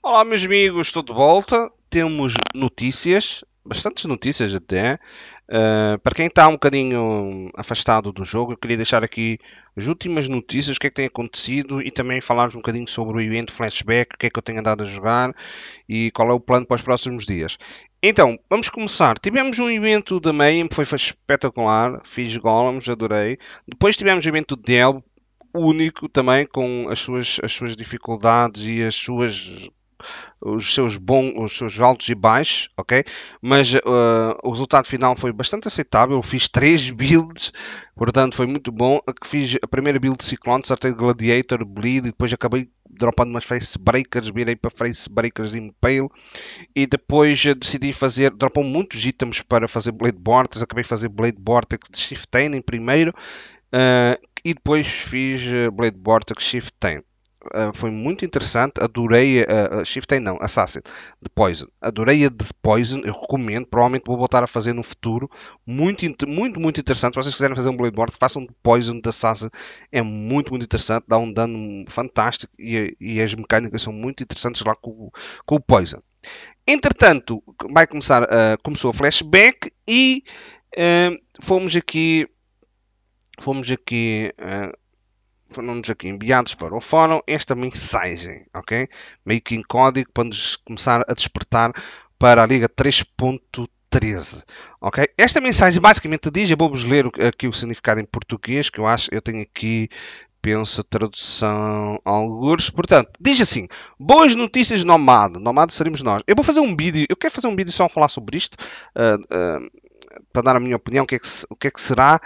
Olá, meus amigos, estou de volta. Temos notícias, bastantes notícias até. Uh, para quem está um bocadinho afastado do jogo, eu queria deixar aqui as últimas notícias, o que é que tem acontecido e também falarmos um bocadinho sobre o evento flashback, o que é que eu tenho andado a jogar e qual é o plano para os próximos dias. Então, vamos começar. Tivemos um evento da Mayhem, foi, foi espetacular, fiz golems, adorei. Depois tivemos o evento de Delbo, único também, com as suas, as suas dificuldades e as suas os seus bons, os seus altos e baixos, ok? Mas uh, o resultado final foi bastante aceitável. Eu fiz três builds, portanto foi muito bom. A que fiz a primeira build de Cyclone, acertei Gladiator, Bleed e depois acabei dropando umas Face Breakers, virei para Face Breakers de Impale e depois eh, decidi fazer, dropou muitos itens para fazer Blade Vortex, acabei de fazer Blade Vortex de Shift em primeiro uh, e depois fiz Blade Vortex Shift Taining. Uh, foi muito interessante. Adorei a uh, não não, Assassin de Poison. Adorei a de Poison, eu recomendo. Provavelmente vou voltar a fazer no futuro. Muito, muito, muito interessante. Se vocês quiserem fazer um Bloodborne, façam de Poison de Assassin. É muito, muito interessante. Dá um dano fantástico e, e as mecânicas são muito interessantes lá com, com o Poison. Entretanto, vai começar, uh, começou a flashback e uh, fomos aqui. Fomos aqui. Uh, foram-nos aqui enviados para o fórum esta mensagem, ok? Meio que em código para nos começar a despertar para a Liga 3.13, ok? Esta mensagem basicamente diz, eu vou-vos ler aqui o significado em português, que eu acho, eu tenho aqui, penso, tradução, algures, portanto, diz assim, boas notícias nomado, nomado seremos nós. Eu vou fazer um vídeo, eu quero fazer um vídeo só a falar sobre isto, uh, uh, para dar a minha opinião, o que é que, o que, é que será,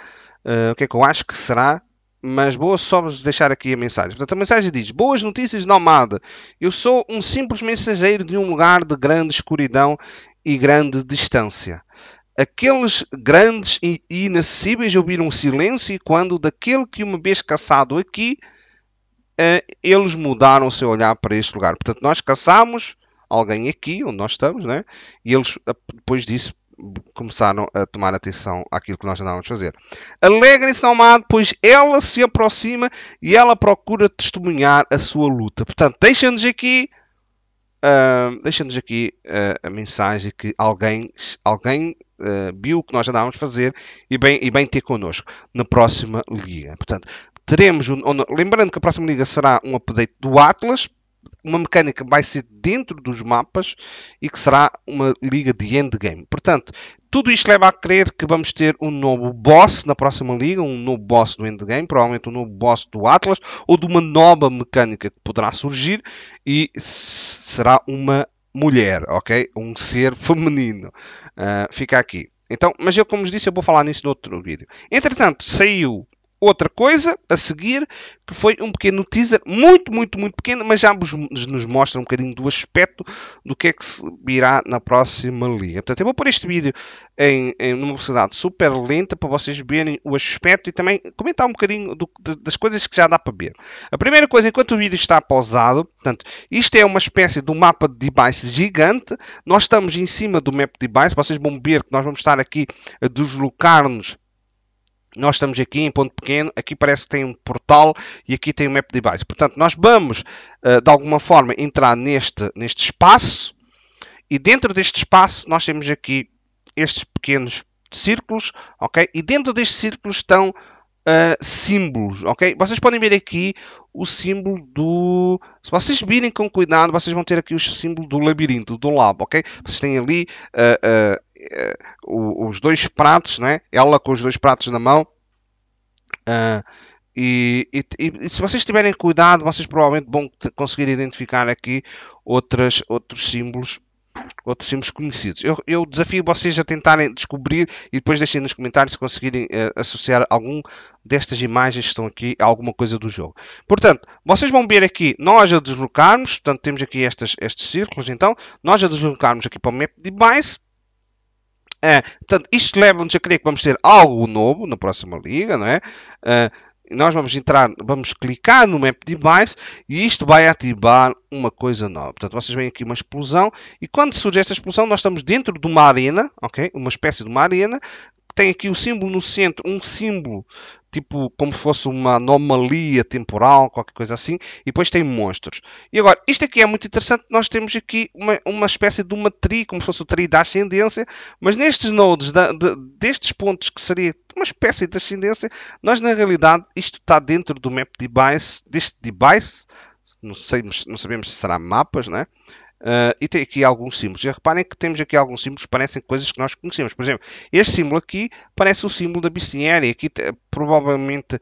uh, o que é que eu acho que será mas boa só vos deixar aqui a mensagem. Portanto, a mensagem diz: Boas notícias, nomada. Eu sou um simples mensageiro de um lugar de grande escuridão e grande distância. Aqueles grandes e inacessíveis ouviram silêncio, e quando daquele que uma vez caçado aqui, eh, eles mudaram o seu olhar para este lugar. Portanto, nós caçamos alguém aqui, onde nós estamos, né? e eles eh, depois disso começaram a tomar atenção àquilo que nós andávamos a fazer. Alegrem-se não amado, pois ela se aproxima e ela procura testemunhar a sua luta. Portanto, deixem nos aqui, uh, ah, nos aqui uh, a mensagem que alguém, alguém uh, viu o que nós andávamos a fazer e bem, e bem ter connosco na próxima liga. Portanto, teremos, um, lembrando que a próxima liga será um update do Atlas, uma mecânica que vai ser dentro dos mapas e que será uma liga de endgame. Portanto, tudo isto leva a crer que vamos ter um novo boss na próxima liga, um novo boss do endgame, provavelmente um novo boss do Atlas ou de uma nova mecânica que poderá surgir e será uma mulher, ok? Um ser feminino. Uh, fica aqui. Então, mas eu, como vos disse, eu vou falar nisso no outro vídeo. Entretanto, saiu outra coisa a seguir, que foi um pequeno teaser, muito, muito, muito pequeno, mas já nos mostra um bocadinho do aspecto do que é que se virá na próxima liga. Portanto, eu vou pôr este vídeo em, em uma velocidade super lenta para vocês verem o aspecto e também comentar um bocadinho do, das coisas que já dá para ver. A primeira coisa, enquanto o vídeo está pausado, portanto, isto é uma espécie de um mapa de device gigante, nós estamos em cima do map device, vocês vão ver que nós vamos estar aqui a deslocar-nos nós estamos aqui em ponto pequeno, aqui parece que tem um portal e aqui tem um map device. Portanto, nós vamos, eh, de alguma forma, entrar neste, neste espaço e dentro deste espaço nós temos aqui estes pequenos círculos, ok? E dentro destes círculos estão uh, símbolos, ok? Vocês podem ver aqui o símbolo do... Se vocês virem com cuidado, vocês vão ter aqui o símbolo do labirinto, do lab, ok? Vocês têm ali... Uh, uh, os dois pratos, não é? Ela com os dois pratos na mão. Uh, e, e, e, se vocês tiverem cuidado, vocês provavelmente vão conseguir identificar aqui outras, outros símbolos outros símbolos conhecidos. Eu, eu, desafio vocês a tentarem descobrir e depois deixem nos comentários se conseguirem eh, associar algum destas imagens que estão aqui a alguma coisa do jogo. Portanto, vocês vão ver aqui nós a deslocarmos, portanto temos aqui estas, estes círculos, então nós a deslocarmos aqui para o map device é, portanto, isto leva-nos a crer que vamos ter algo novo na próxima liga, não é? Uh, nós vamos entrar, vamos clicar no Map Device e isto vai ativar uma coisa nova. Portanto, vocês veem aqui uma explosão e quando surge esta explosão, nós estamos dentro de uma arena, ok? Uma espécie de uma arena. Tem aqui o símbolo no centro, um símbolo tipo como fosse uma anomalia temporal, qualquer coisa assim, e depois tem monstros. E agora, isto aqui é muito interessante, nós temos aqui uma, uma espécie de uma tri, como se fosse o tri da ascendência, mas nestes nodes, da, de, destes pontos que seria uma espécie de ascendência, nós na realidade, isto está dentro do map device, deste device, não, sei, não sabemos se será mapas, né? Uh, e tem aqui alguns símbolos. Já reparem que temos aqui alguns símbolos que parecem coisas que nós conhecemos. Por exemplo, este símbolo aqui parece o símbolo da biciniere. Aqui provavelmente uh,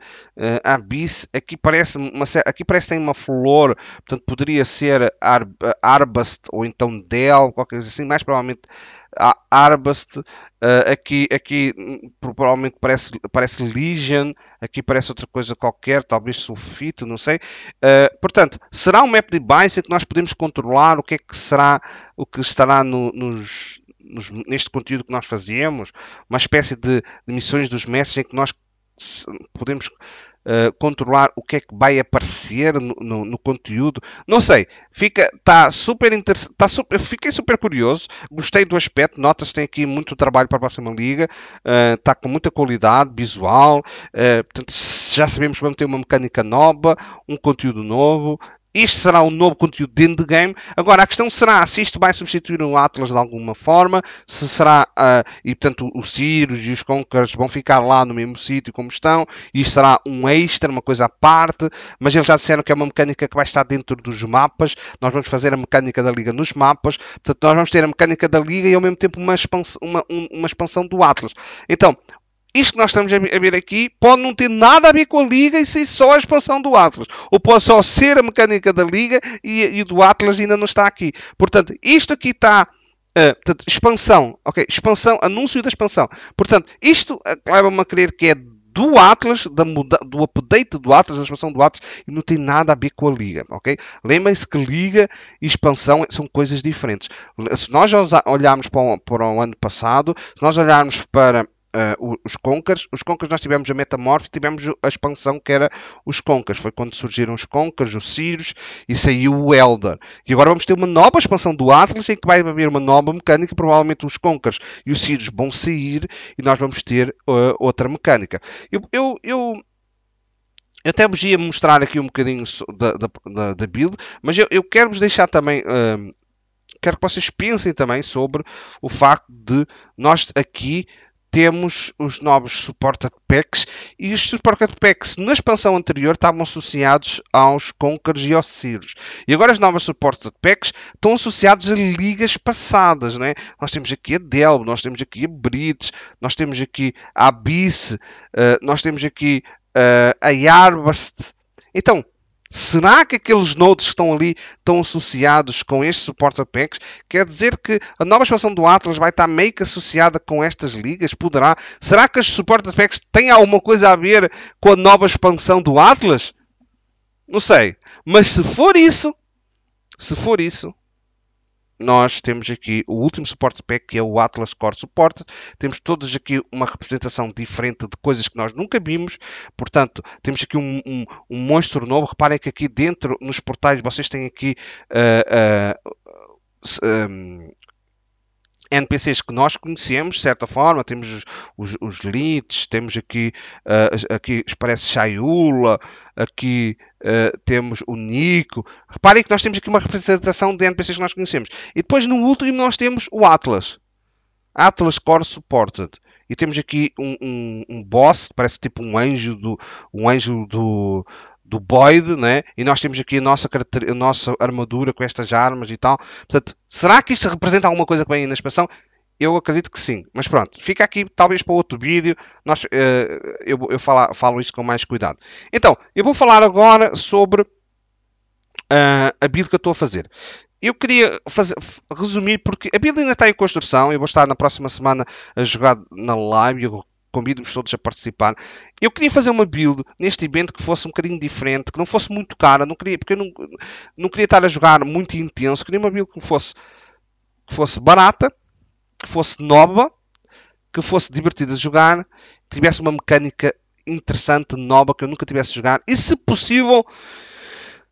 a bis. Aqui parece, uma, aqui parece que tem uma flor. Portanto, poderia ser ar, ah, arbast ou então del, qualquer coisa assim. Mais provavelmente Arbast, eh, aqui, aqui hum, provavelmente parece, parece Legion, aqui parece outra coisa qualquer, talvez sulfito, não sei. Eh, portanto, será um map device em que nós podemos controlar o que é que será, o que estará no, nos, neste conteúdo que nós fazemos, uma espécie de, de missões dos mestres em que nós podemos uh, controlar o que é que vai aparecer no, no, no conteúdo. Não sei, fica, tá super interessante, tá super, fiquei super curioso, gostei do aspecto, nota-se tem aqui muito trabalho para a próxima liga, está eh, uh, com muita qualidade visual, uh, portanto, já sabemos que vamos ter uma mecânica nova, um conteúdo novo, este será o novo conteúdo dentro do game. Agora, a questão será se isto vai substituir o Atlas de alguma forma, se será, uh, e portanto, os Sirius e os Conquerors vão ficar lá no mesmo sítio como estão, e isto será um extra, uma coisa à parte, mas eles já disseram que é uma mecânica que vai estar dentro dos mapas, nós vamos fazer a mecânica da Liga nos mapas, portanto, nós vamos ter a mecânica da Liga e ao mesmo tempo uma expansão, uma, uma expansão do Atlas. Então, isto que nós estamos a ver aqui pode não ter nada a ver com a Liga e ser só a expansão do Atlas. Ou pode só ser a mecânica da Liga e, e do Atlas ainda não está aqui. Portanto, isto aqui está. Uh, portanto, expansão, ok? Expansão, anúncio da expansão. Portanto, isto eh, leva-me a crer que é do Atlas, da, do update do Atlas, da expansão do Atlas, e não tem nada a ver com a Liga, ok? Lembrem-se que Liga e expansão são coisas diferentes. Se nós olharmos para o, para o ano passado, se nós olharmos para Uh, os Conkers. Os Conkers nós tivemos a Metamorph, tivemos a expansão que era os Conkers. Foi quando surgiram os Conkers, os Sirius e saiu o Elder. E agora vamos ter uma nova expansão do Atlas em que vai haver uma nova mecânica. Provavelmente os Conkers e os Sirius vão sair e nós vamos ter uh, outra mecânica. Eu, eu, eu, eu até vos ia mostrar aqui um bocadinho da, da, da build, mas eu, eu quero vos deixar também. Uh, quero que vocês pensem também sobre o facto de nós aqui temos os novos Supported Packs e os Supported Packs na expansão anterior estavam associados aos Conquers e aos E agora as novas Supported Packs estão associados a ligas passadas, é Nós temos aqui a Delbo, nós temos aqui a Brits, nós temos aqui a Abyss, uh, nós temos aqui uh, a Yarbast. Então, Será que aqueles nodes que estão ali estão associados com este suporte Apex? Quer dizer que a nova expansão do Atlas vai estar meio que associada com estas ligas? Poderá? Será que este suporte Apex tem alguma coisa a ver com a nova expansão do Atlas? Não sei. Mas se for isso, se for isso, nós temos aqui o último suporte pack que é o Atlas Core Support. Temos todas aqui uma representação diferente de coisas que nós nunca vimos. Portanto, temos aqui um, um, um monstro novo. Reparem que aqui dentro, nos portais, vocês têm aqui uh, ah, uh, ah, um, ah, NPCs que nós conhecemos, de certa forma, temos os, os, os leads, temos aqui, uh, aqui parece Shaiula, aqui Uh, temos o Nico. Reparem que nós temos aqui uma representação de NPCs que nós conhecemos. E depois no último nós temos o Atlas. Atlas Core Supported. E temos aqui um, um, um boss, parece tipo um anjo do, um anjo do, do Boyd, né? e nós temos aqui a nossa, a nossa armadura com estas armas e tal. Portanto, será que isto representa alguma coisa que vem na expansão? Eu acredito que sim, mas pronto, fica aqui talvez para outro vídeo, nós, eh, eu, eu fala, falo isto com mais cuidado. Então, eu vou falar agora sobre eh, a build que eu estou a fazer. Eu queria fazer, resumir, porque a build ainda está em construção, eu vou estar na próxima semana a jogar na live, eu convido-vos todos a participar. Eu queria fazer uma build neste evento que fosse um bocadinho diferente, que não fosse muito cara, não queria, porque eu não, não queria estar a jogar muito intenso, queria uma build que fosse, que fosse barata, que fosse nova, que fosse divertida de jogar, tivesse uma mecânica interessante, nova, que eu nunca tivesse jogado e, se possível,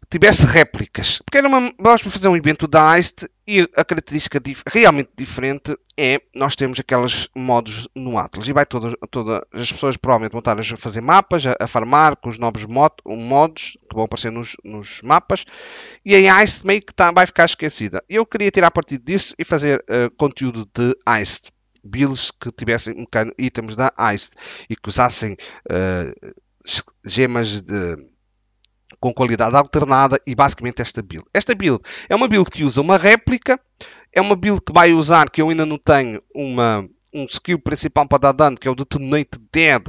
tivesse réplicas. Porque era uma, vamos fazer um evento da Iced e a característica dif realmente diferente é nós temos aqueles modos no Atlas. E vai todas toda, as pessoas provavelmente vão estar a fazer mapas, a, a farmar com os novos moto, modos que vão aparecer nos, nos mapas. E a Iced meio que tá, vai ficar esquecida. Eu queria tirar partido disso e fazer uh, conteúdo de Iced. Builds que tivessem itens da Iced e que usassem uh, gemas de com qualidade alternada e basicamente esta build. Esta build é uma build que usa uma réplica, é uma build que vai usar, que eu ainda não tenho, uma, um skill principal para dar dano, que é o Detonate Dead,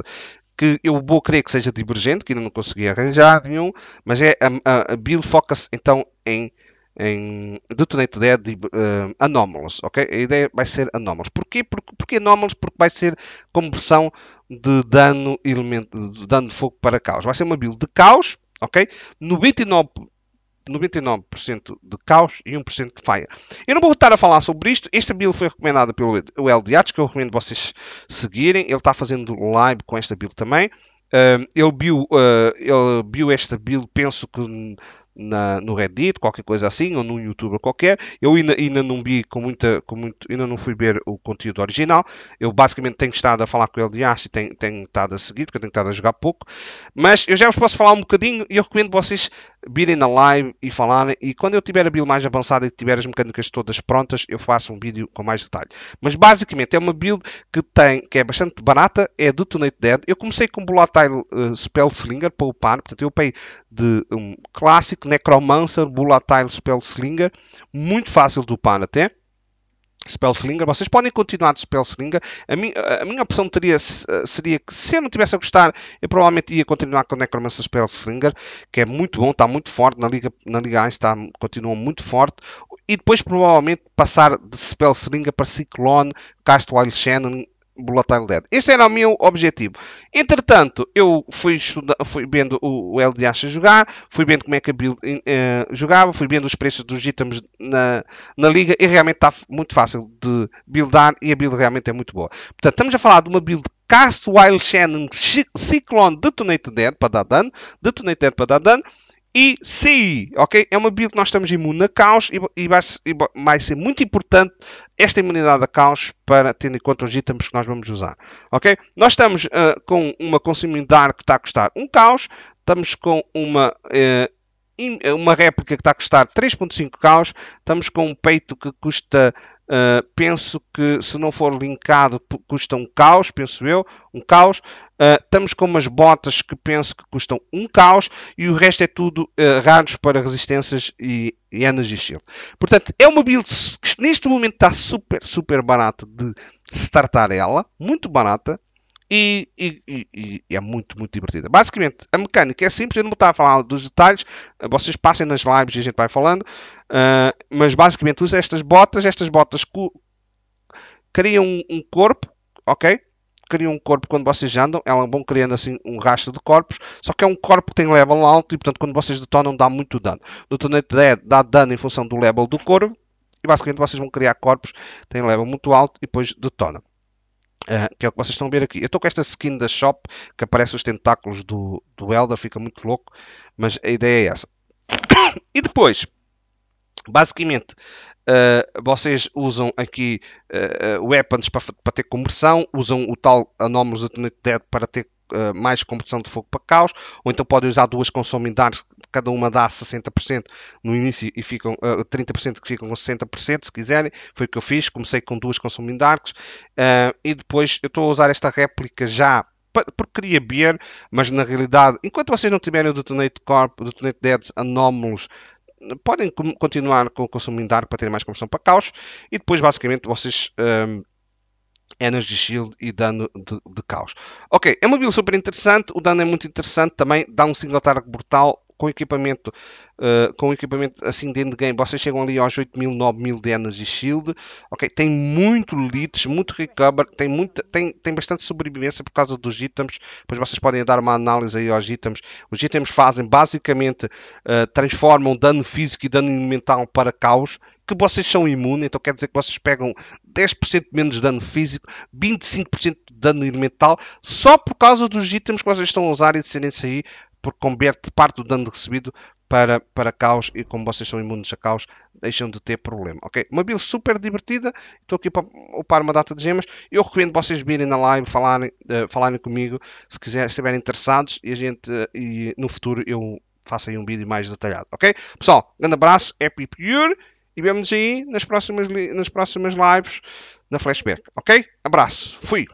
que eu vou querer que seja divergente, que ainda não consegui arranjar nenhum, mas é a, a, a build foca-se então em em Detonate Dead de, uh, Anomalous, ok? A ideia vai ser Anomalous. Porquê? Porque, porque Anomalous? Porque vai ser conversão de dano, elemento, de dano de fogo para caos. Vai ser uma build de caos, Ok? 99%, 99 de caos e 1% de fire. Eu não vou voltar a falar sobre isto. Esta build foi recomendada pelo LDH, que eu recomendo vocês seguirem. Ele está fazendo live com esta build também. ele, viu, uh, ele viu esta build, penso que na, no Reddit, qualquer coisa assim, ou num youtuber qualquer. Eu ainda, ainda não vi com muita, com muito, ainda não fui ver o conteúdo original. Eu basicamente tenho estado a falar com ele de acho e tenho, tenho estado a seguir, porque eu tenho estado a jogar pouco. Mas eu já vos posso falar um bocadinho e eu recomendo vocês virem na live e falarem. E quando eu tiver a build mais avançada e tiver as mecânicas todas prontas, eu faço um vídeo com mais detalhe. Mas basicamente é uma build que tem, que é bastante barata, é do Tunate Dead. Eu comecei com Volatile uh, Spell Slinger para upar, portanto eu pei de um clássico Necromancer Bulatile Spell Slinger, muito fácil de upar até. Spellslinger, vocês podem continuar de Spellslinger. A, mi, a, minha opção teria, eh, seria que, se eu não tivesse a gostar, eu provavelmente ia continuar com o Necromancer Spellslinger, que é muito bom, está muito forte. Na Liga, na Liga 1 está, continua muito forte. E depois, provavelmente, passar de Spellslinger para Cyclone, Cast Wild Shannon Volatile LED. Este era o meu objetivo. Entretanto, eu fui, estudar, fui vendo o, o LDH jogar, fui vendo como é que a build uh, jogava, fui vendo os preços dos itens na, na liga e realmente está muito fácil de buildar e a build realmente é muito boa. Portanto, estamos a falar de uma build Cast Wild Shannon Cyclone Detonator Dead para dar dano, Detonator Dead para dar dano, e CI, ok? É uma build que nós estamos imune a caos e, vai, vai ser muito importante esta imunidade a caos para tendo em conta os itens que nós vamos usar, ok? Nós estamos uh, com uma consumidade que está a custar um caos, estamos com uma... Uh, uma réplica que está a custar 3.5 caos, estamos com um peito que custa Uh, penso que se não for linkado custa um caos, penso eu, um caos. Uh, estamos com umas botas que penso que custam um caos e o resto é tudo uh, raros para resistências e, e energy shield. Portanto, é uma build que neste momento está super, super barata de startar ela, muito barata. E, e, e, e, é muito, muito divertida. Basicamente, a mecânica é simples, eu não estava a falar dos detalhes, eh, vocês passem nas lives e a gente vai falando, uh, mas basicamente usa estas botas, estas botas criam um, um, corpo, ok? Criam um corpo quando vocês andam, elas é vão criando assim um rastro de corpos, só que é um corpo que tem level alto e portanto quando vocês detonam dá muito dano. No Detonate Dead dá dano em função do level do corpo e basicamente vocês vão criar corpos que têm level muito alto e depois detonam. Ah, que é o que vocês estão a ver aqui. Eu estou com esta skin da Shop, que aparece os tentáculos do, do Elder, fica muito louco, mas a ideia é essa. E depois, basicamente, uh, vocês usam aqui uh, weapons para, ter conversão, usam o tal Anomalous Alternate Dead para ter eh, mais combustão de fogo para caos, ou então podem usar duas consumidades, cada uma dá 60% no início e ficam uh, eh, 30% que ficam com 60%, se quiserem. Foi o que eu fiz, comecei com duas consumidades arcos eh, e depois eu estou a usar esta réplica já porque queria beer mas na realidade, enquanto vocês não tiverem o Detonate Corp, o Detonate Deads podem continuar com o consumo dark para ter mais combustão para caos e depois basicamente vocês Energy Shield e dano de, de caos. Ok, é uma build super interessante, o dano é muito interessante também, dá um single attack brutal com equipamento, uh, com equipamento assim de endgame, vocês chegam ali aos 8 mil, 9 mil de shield, ok? Tem muito leads, muito recover, tem, muita, tem, tem bastante sobrevivência por causa dos itens, depois vocês podem dar uma análise aí aos itens. Os itens fazem, basicamente, uh, transformam dano físico e dano mental para caos, que vocês são imunes, então quer dizer que vocês pegam 10% menos dano físico, 25% de dano elemental, só por causa dos itens que vocês estão a usar e de serem sair porque converte parte do dano recebido para, para caos e como vocês são imunes a caos, deixam de ter problema, ok? Uma build super divertida, estou aqui para upar uma data de gemas, eu recomendo vocês virem na live, falarem, uh, falarem comigo, se quiserem, estiverem interessados, e a gente, uh, e no futuro eu faço aí um vídeo mais detalhado, ok? Pessoal, grande abraço, happy pure, e vemos aí nas próximas, nas próximas lives na Flashback, ok? Abraço, fui!